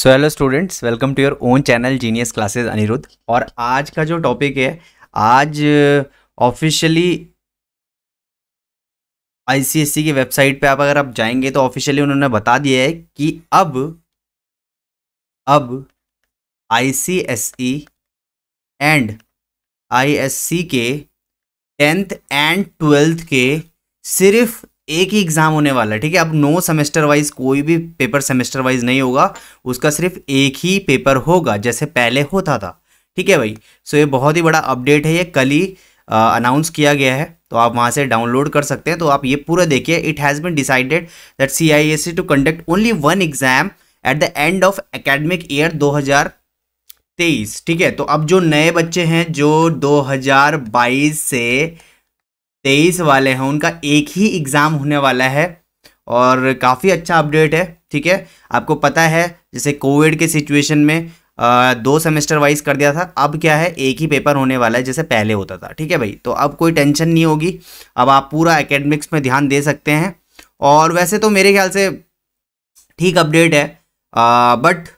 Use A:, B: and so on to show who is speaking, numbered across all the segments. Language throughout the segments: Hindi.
A: so hello students welcome to your own channel genius classes Anirudh और आज का जो टॉपिक है आज ऑफिशियली uh, आईसीएससी की वेबसाइट पे आप अगर आप जाएंगे तो ऑफिशियली उन्होंने बता दिया है कि अब अब आईसीएसई एंड आईएससी के टेंथ एंड ट्वेल्थ के सिर्फ एक ही एग्ज़ाम होने वाला है ठीक है अब नो सेमेस्टर वाइज कोई भी पेपर सेमेस्टर वाइज नहीं होगा उसका सिर्फ एक ही पेपर होगा जैसे पहले होता था ठीक है भाई सो ये बहुत ही बड़ा अपडेट है ये कल ही अनाउंस किया गया है तो आप वहाँ से डाउनलोड कर सकते हैं तो आप ये पूरा देखिए it has been decided that C I S C to conduct only one exam at the end of academic year 2023 ठीक है तो अब जो नए बच्चे हैं जो 2022 से तेईस वाले हैं उनका एक ही एग्ज़ाम होने वाला है और काफ़ी अच्छा अपडेट है ठीक है आपको पता है जैसे कोविड के सिचुएशन में आ, दो सेमेस्टर वाइज कर दिया था अब क्या है एक ही पेपर होने वाला है जैसे पहले होता था ठीक है भाई तो अब कोई टेंशन नहीं होगी अब आप पूरा एकेडमिक्स में ध्यान दे सकते हैं और वैसे तो मेरे ख्याल से ठीक अपडेट है आ, बट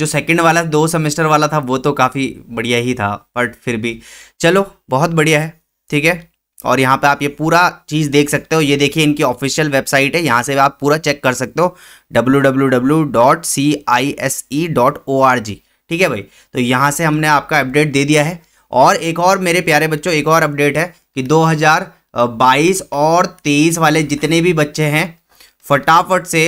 A: जो सेकंड वाला दो सेमेस्टर वाला था वो तो काफ़ी बढ़िया ही था बट फिर भी चलो बहुत बढ़िया है ठीक है और यहाँ पे आप ये पूरा चीज़ देख सकते हो ये देखिए इनकी ऑफिशियल वेबसाइट है यहाँ से आप पूरा चेक कर सकते हो www.cise.org ठीक है भाई तो यहाँ से हमने आपका अपडेट दे दिया है और एक और मेरे प्यारे बच्चों एक और अपडेट है कि 2022 और 23 वाले जितने भी बच्चे हैं फटाफट से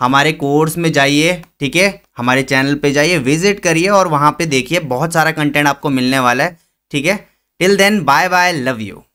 A: हमारे कोर्स में जाइए ठीक है हमारे चैनल पर जाइए विजिट करिए और वहाँ पर देखिए बहुत सारा कंटेंट आपको मिलने वाला है ठीक है till then bye bye love you